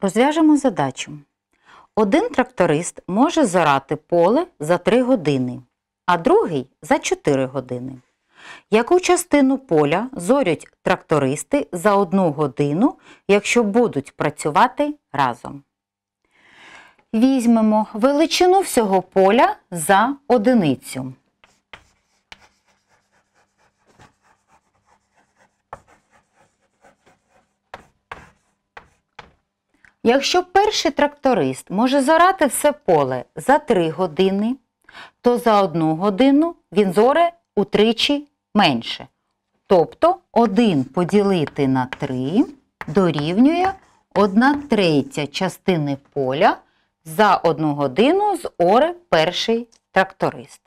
Розв'яжемо задачу. Один тракторист може зорати поле за 3 години, а другий за 4 години. Яку частину поля зорять трактористи за одну годину, якщо будуть працювати разом? Візьмемо величину всього поля за одиницю. Якщо перший тракторист може зорати все поле за 3 години, то за 1 годину він зоре утричі менше. Тобто 1 поділити на 3 дорівнює 1 третя частини поля за 1 годину з оре перший тракторист.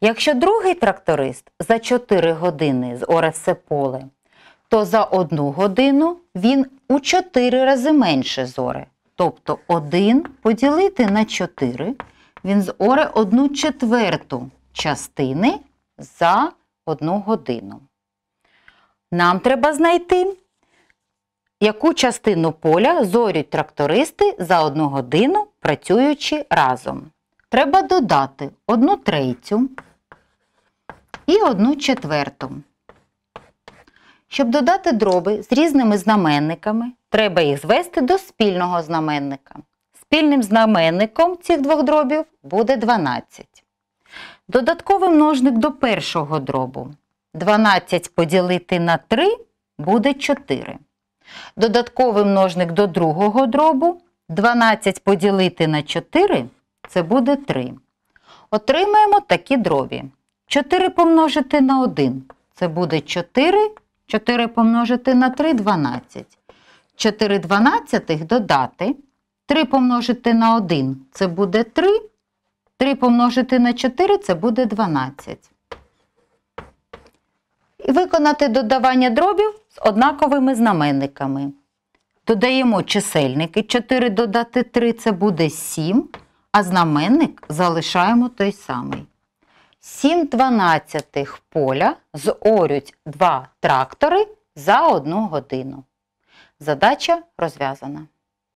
Якщо другий тракторист за 4 години з оре все поле то за одну годину він у 4 рази менше зори. Тобто 1 поділити на 4, він зоре 1 четверту частини за 1 годину. Нам треба знайти, яку частину поля зорють трактористи за одну годину працюючи разом. Треба додати 1 третю і 1 четверту. Щоб додати дроби з різними знаменниками, треба їх звести до спільного знаменника. Спільним знаменником цих двох дробів буде 12. Додатковий множник до першого дробу. 12 поділити на 3 буде 4. Додатковий множник до другого дробу 12 поділити на 4 це буде 3. Отримаємо такі дроби. 4 помножити на 1 це буде 4 4 помножити на 3 12. 4 дванадцятих додати. 3 помножити на 1 це буде 3. 3 помножити на 4 це буде 12. І виконати додавання дробів з однаковими знаменниками. Додаємо чисельники. 4 додати 3 це буде 7, а знаменник залишаємо той самий. 7 дванадцятих поля зорють два трактори за одну годину. Задача розв'язана.